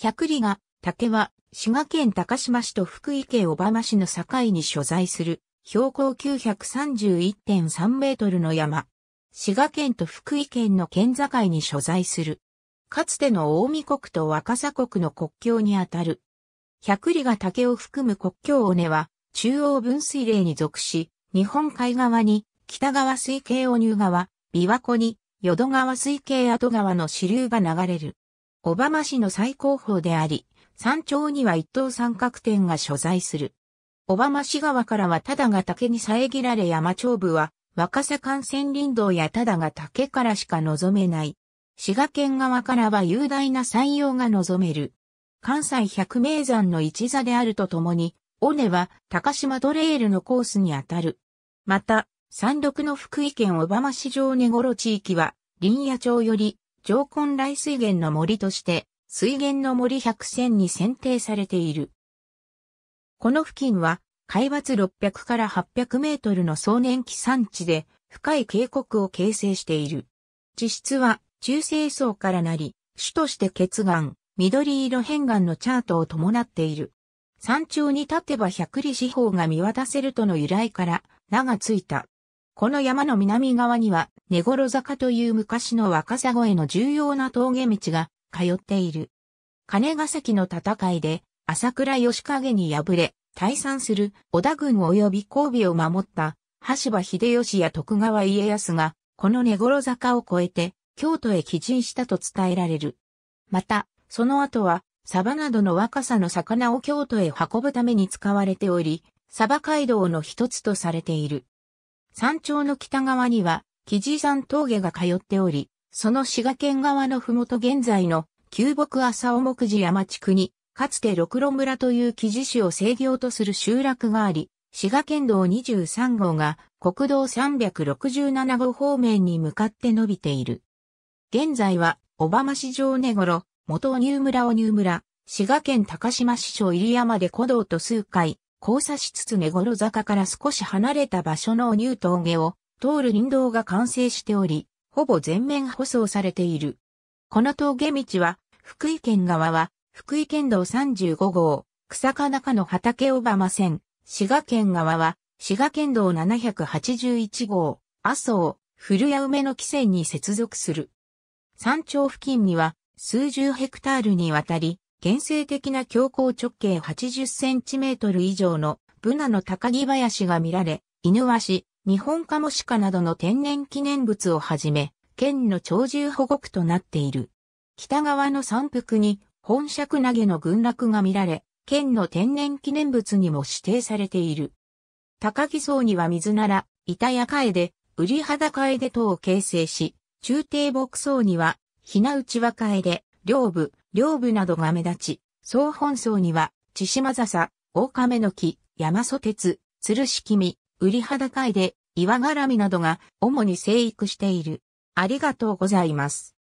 百里が竹は滋賀県高島市と福井県小浜市の境に所在する標高931.3メートルの山。滋賀県と福井県の県境に所在する。かつての大見国と若狭国の国境にあたる。百里が竹を含む国境尾根は中央分水嶺に属し、日本海側に北川水系尾入川、琵琶湖に淀川水系後川の支流が流れる。小浜市の最高峰であり、山頂には一等三角点が所在する。小浜市側からはただが竹に遮られ山頂部は若狭幹線林道やただが竹からしか望めない。滋賀県側からは雄大な山陽が望める。関西百名山の一座であるとともに、尾根は高島トレイルのコースにあたる。また、山麓の福井県小浜市上根頃地域は、林野町より上根来水源の森として、水源の森百選に選定されている。この付近は、海抜600から800メートルの総年期産地で、深い渓谷を形成している。地質は、中性層からなり、主として結岩、緑色片岩のチャートを伴っている。山頂に立てば百里四方が見渡せるとの由来から名がついた。この山の南側には、根頃坂という昔の若狭越えの重要な峠道が通っている。金ヶ崎の戦いで、朝倉義景に敗れ、退散する織田軍及び交尾を守った、羽柴秀吉や徳川家康が、この根頃坂を越えて、京都へ帰陣したと伝えられる。また、その後は、サバなどの若さの魚を京都へ運ぶために使われており、鯖街道の一つとされている。山頂の北側には、木地山峠が通っており、その滋賀県側のふもと現在の旧木浅尾木地山地区に、かつて六路村という木地市を制御とする集落があり、滋賀県道23号が国道367号方面に向かって伸びている。現在は、小浜市上根頃、元入村を入村、滋賀県高島市小入山で古道と数回、交差しつつ根頃坂から少し離れた場所の乳峠を通る林道が完成しており、ほぼ全面舗装されている。この峠道は、福井県側は、福井県道35号、草加中の畑小浜線、滋賀県側は、滋賀県道781号、麻生、古谷梅の木線に接続する。山頂付近には、数十ヘクタールにわたり、原生的な強行直径8 0トル以上のブナの高木林が見られ、イヌワシ、日本カモシカなどの天然記念物をはじめ、県の鳥獣保護区となっている。北側の山腹に本尺投げの群落が見られ、県の天然記念物にも指定されている。高木層には水なら、板やカエデ、ウリハダカエデ等を形成し、中低木層には、ひなうちわカエデ、両部、両部などが目立ち、総本草には、千島笹、大亀の木、山蘇鉄、鶴敷見、売肌海で、岩絡みなどが主に生育している。ありがとうございます。